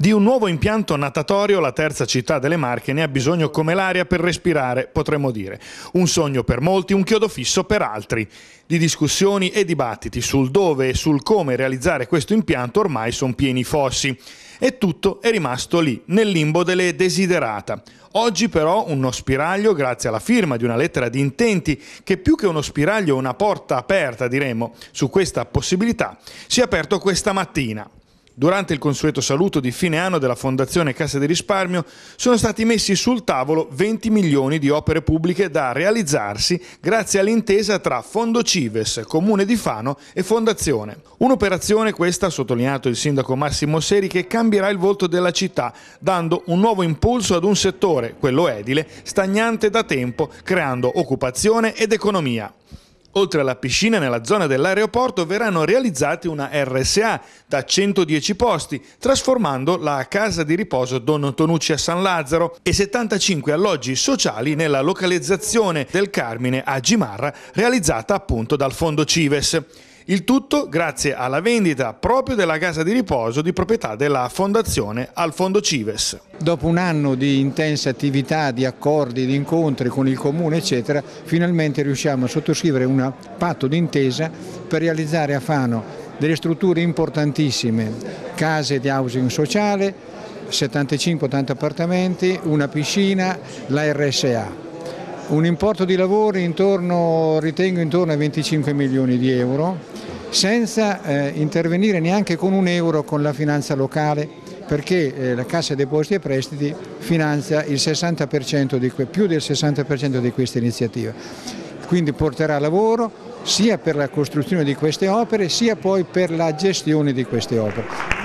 Di un nuovo impianto natatorio la terza città delle Marche ne ha bisogno come l'aria per respirare, potremmo dire. Un sogno per molti, un chiodo fisso per altri. Di discussioni e dibattiti sul dove e sul come realizzare questo impianto ormai sono pieni i fossi. E tutto è rimasto lì, nel limbo delle desiderata. Oggi però uno spiraglio, grazie alla firma di una lettera di intenti, che più che uno spiraglio è una porta aperta, diremmo, su questa possibilità, si è aperto questa mattina. Durante il consueto saluto di fine anno della Fondazione Cassa di Risparmio sono stati messi sul tavolo 20 milioni di opere pubbliche da realizzarsi grazie all'intesa tra Fondo Cives, Comune di Fano e Fondazione. Un'operazione questa, ha sottolineato il sindaco Massimo Seri, che cambierà il volto della città, dando un nuovo impulso ad un settore, quello edile, stagnante da tempo, creando occupazione ed economia. Oltre alla piscina nella zona dell'aeroporto verranno realizzati una RSA da 110 posti, trasformando la casa di riposo Don Tonucci a San Lazzaro e 75 alloggi sociali nella localizzazione del Carmine a Gimarra realizzata appunto dal Fondo Cives. Il tutto grazie alla vendita proprio della casa di riposo di proprietà della Fondazione Alfondo Cives. Dopo un anno di intensa attività, di accordi, di incontri con il comune eccetera, finalmente riusciamo a sottoscrivere un patto d'intesa per realizzare a Fano delle strutture importantissime, case di housing sociale, 75-80 appartamenti, una piscina, la RSA un importo di lavori intorno, ritengo intorno ai 25 milioni di euro, senza eh, intervenire neanche con un euro con la finanza locale, perché eh, la Cassa Depositi e Prestiti finanzia il 60% di, più del 60% di questa iniziativa. Quindi porterà lavoro sia per la costruzione di queste opere sia poi per la gestione di queste opere.